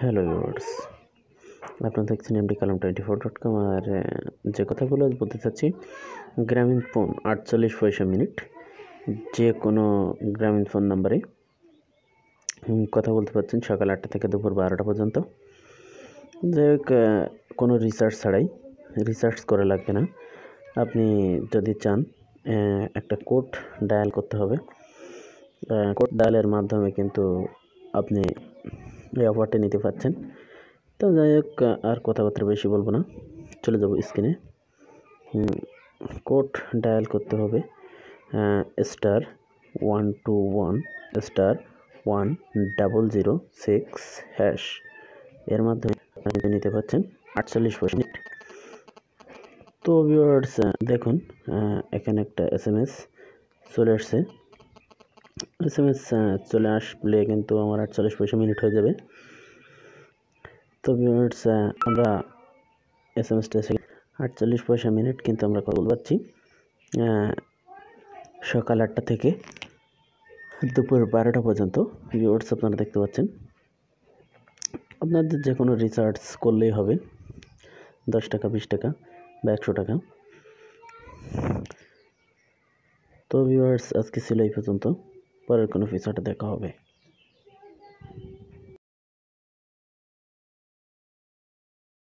hello ইউর্স আপনার দেখছেন MD Kalam twenty four dot com আর যে কথাগুলো বলতে চাচ্ছি গ্রামীণ ফোন আটচল্লিশ পয়সা মিনিট যে কোনো গ্রামীণ ফোন নাম্বারে কথা বলতে পারছেন সকাল আটটা থেকে দুপুর বারোটা পর্যন্ত যে কোনো রিসার্চ ছাড়াই রিসার্চ করা লাগবে না আপনি যদি চান একটা কোড ডায়াল করতে হবে কোড ডায়ালের মাধ্যমে কিন্তু আপনি এই অফারটি নিতে পারছেন তো যাই হোক আর কথাবার্তা বেশি বলবো না চলে যাব স্ক্রিনে কোড ডায়াল করতে হবে star one two one star one double zero six hash এর মাধ্যমে নিতে পারছেন আটচল্লিশ পার্সেন্ট তো ভিউয়ার্স দেখুন এখানে একটা এস এম এস চলে আসছে এস এম এস চলে আসলে কিন্তু আমার আটচল্লিশ পয়সা মিনিট হয়ে যাবে তো ভিউয়ার্স আমরা এস এম এসটা আটচল্লিশ পয়সা মিনিট কিন্তু আমরা কবল পাচ্ছি সকাল আটটা থেকে দুপুর বারোটা পর্যন্ত ভিউয়ার্স আপনারা দেখতে পাচ্ছেন আপনাদের যে কোনো রিচার্জ করলেই হবে দশ টাকা বিশ টাকা বা একশো টাকা তো ভিউয়ার্স আজকে ছিল এই পর্যন্ত পরের কোনো এপিসোডে দেখা হবে